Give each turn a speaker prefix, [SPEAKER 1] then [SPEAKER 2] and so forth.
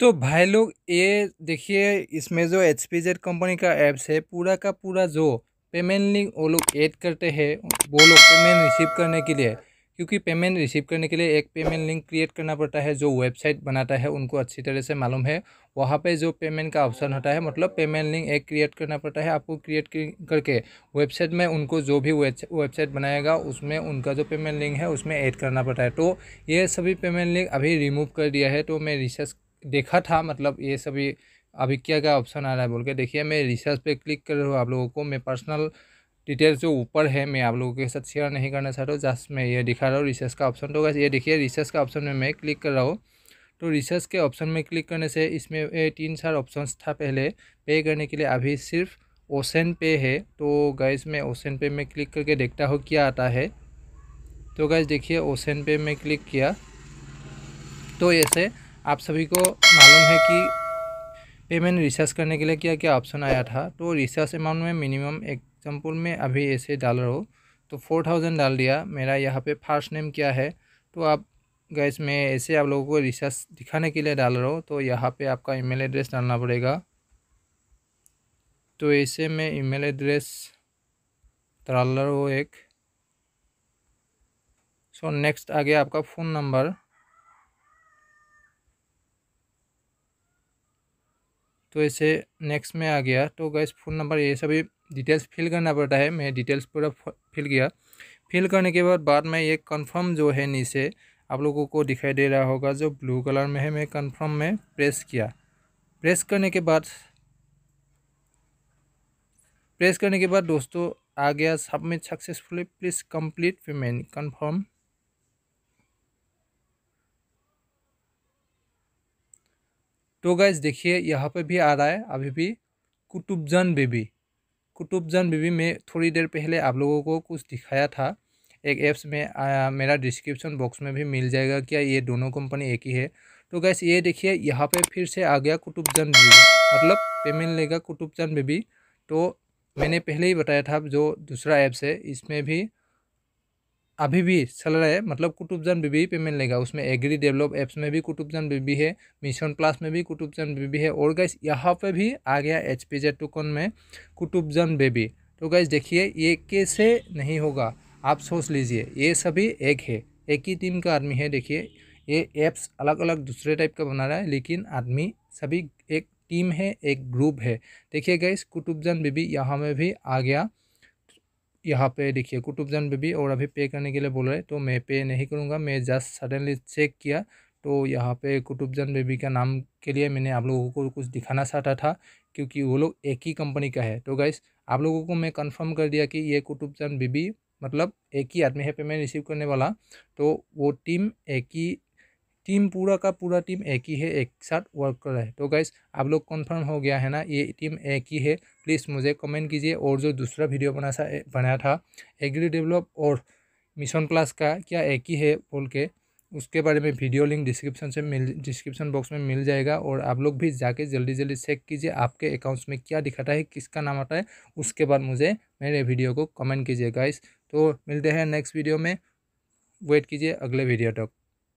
[SPEAKER 1] तो भाई लोग ये देखिए इसमें जो एच पी जेड कंपनी का एप्स है पूरा का पूरा जो पेमेंट लिंक वो लोग ऐड करते हैं वो लोग पेमेंट रिसीव करने के लिए क्योंकि पेमेंट रिसीव करने के लिए एक पेमेंट लिंक क्रिएट करना पड़ता है जो वेबसाइट बनाता है उनको अच्छी तरह से मालूम है वहाँ पे जो पेमेंट का ऑप्शन होता है मतलब पेमेंट लिंक एक क्रिएट करना पड़ता है आपको क्रिएट करके वेबसाइट में उनको जो भी वेबसाइट बनाएगा उसमें उनका जो पेमेंट लिंक है उसमें ऐड करना पड़ता है तो ये सभी पेमेंट लिंक अभी रिमूव कर दिया है तो मैं रिसर्च देखा था मतलब ये सभी अभी क्या क्या ऑप्शन आ रहा है बोल के देखिए मैं रिसर्च पे क्लिक कर रहा हूँ आप लोगों को मैं पर्सनल डिटेल्स जो ऊपर है मैं आप लोगों के साथ शेयर नहीं करना चाहता हूँ जस्ट मैं ये दिखा रहा हूँ रिसर्च का ऑप्शन तो ये देखिए रिसर्च का ऑप्शन में मैं क्लिक कर रहा हूँ तो रिसर्च के ऑप्शन में क्लिक करने से इसमें तीन चार ऑप्शन था पहले पे करने के लिए अभी सिर्फ ओसन पे है तो गैस मैं ओसन पे में क्लिक करके देखता हूँ क्या आता है तो गैस देखिए ओसन पे में क्लिक किया तो ऐसे आप सभी को मालूम है कि पेमेंट रिचार्ज करने के लिए क्या क्या ऑप्शन आया था तो रिचार्ज अमाउंट में मिनिमम एग्जाम्पल में अभी ऐसे डॉलर हो तो फोर थाउजेंड डाल दिया मेरा यहाँ पे फर्स्ट नेम क्या है तो आप गैस में ऐसे आप लोगों को रिचार्ज दिखाने के लिए डाल रहा हो तो यहाँ पे आपका ईमेल एड्रेस डालना पड़ेगा तो ऐसे में ईमेल एड्रेस डाल रहा हूँ एक सो नेक्स्ट आ गया आपका फ़ोन नंबर तो ऐसे नेक्स्ट में आ गया तो गैस फ़ोन नंबर ये सभी डिटेल्स फिल करना पड़ता है मैं डिटेल्स पूरा फिल किया फिल करने के बाद बाद में ये कंफर्म जो है नीचे आप लोगों को दिखाई दे रहा होगा जो ब्लू कलर में है मैं कंफर्म में प्रेस किया प्रेस करने के बाद प्रेस करने के बाद दोस्तों आ गया submit successfully please complete payment confirm तो गैस देखिए यहाँ पे भी आ रहा है अभी भी कुतुबजन बेबी कुतुबजन बेबी में थोड़ी देर पहले आप लोगों को कुछ दिखाया था एक ऐप्स में आ, मेरा डिस्क्रिप्शन बॉक्स में भी मिल जाएगा क्या ये दोनों कंपनी एक ही है तो गैस ये देखिए यहाँ पे फिर से आ गया कुतुबजन बेबी मतलब पेमेंट लेगा कुतुबजन बेबी तो मैंने पहले ही बताया था जो दूसरा ऐप्स है इसमें भी अभी भी चल रहा है मतलब कुतुबजान बेबी ही पेमेंट लेगा उसमें एग्री डेवलप एप्स में भी कुतुबजान बेबी है मिशन प्लस में भी कुतुबजान बेबी है और गाइस यहाँ पे भी आ गया एच पी जे टोकन में कुतुबजान बेबी तो गाइस देखिए ये कैसे नहीं होगा आप सोच लीजिए ये सभी एक है एक ही टीम का आदमी है देखिए ये ऐप्स अलग अलग दूसरे टाइप का बना रहा है लेकिन आदमी सभी एक टीम है एक ग्रुप है देखिए गाइस कुतुबजान बेबी यहाँ में भी आ गया यहाँ पे देखिए कुतुब जान बेबी और अभी पे करने के लिए बोल रहे तो मैं पे नहीं करूँगा मैं जस्ट सडनली चेक किया तो यहाँ पे जान बेबी का नाम के लिए मैंने आप लोगों को कुछ दिखाना चाहता था क्योंकि वो लोग एक ही कंपनी का है तो गाइस आप लोगों को मैं कन्फर्म कर दिया कि ये कुतुब जान बेबी मतलब एक ही आदमी है पेमेंट रिसीव करने वाला तो वो टीम एक ही टीम पूरा का पूरा टीम एक ही है एक साथ वर्क कर रहा है तो गाइस आप लोग कंफर्म हो गया है ना ये टीम एक ही है प्लीज़ मुझे कमेंट कीजिए और जो दूसरा वीडियो बना सा बनाया था एग्री डेवलप और मिशन प्लस का क्या एक ही है बोल के उसके बारे में वीडियो लिंक डिस्क्रिप्शन से मिल डिस्क्रिप्शन बॉक्स में मिल जाएगा और आप लोग भी जाके जल्दी जल्दी चेक कीजिए आपके अकाउंट्स में क्या दिखाता है किसका नाम आता है उसके बाद मुझे मेरे वीडियो को कमेंट कीजिए गाइस तो मिलते हैं नेक्स्ट वीडियो में वेट कीजिए अगले वीडियो तक